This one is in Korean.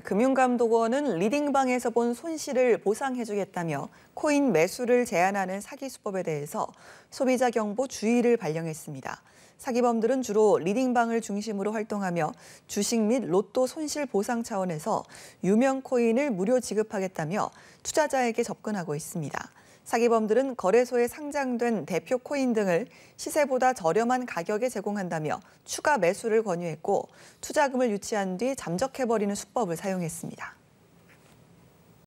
금융감독원은 리딩방에서 본 손실을 보상해주겠다며 코인 매수를 제한하는 사기 수법에 대해서 소비자 경보 주의를 발령했습니다. 사기범들은 주로 리딩방을 중심으로 활동하며 주식 및 로또 손실 보상 차원에서 유명 코인을 무료 지급하겠다며 투자자에게 접근하고 있습니다. 사기범들은 거래소에 상장된 대표 코인 등을 시세보다 저렴한 가격에 제공한다며 추가 매수를 권유했고 투자금을 유치한 뒤 잠적해버리는 수법을 사용했습니다.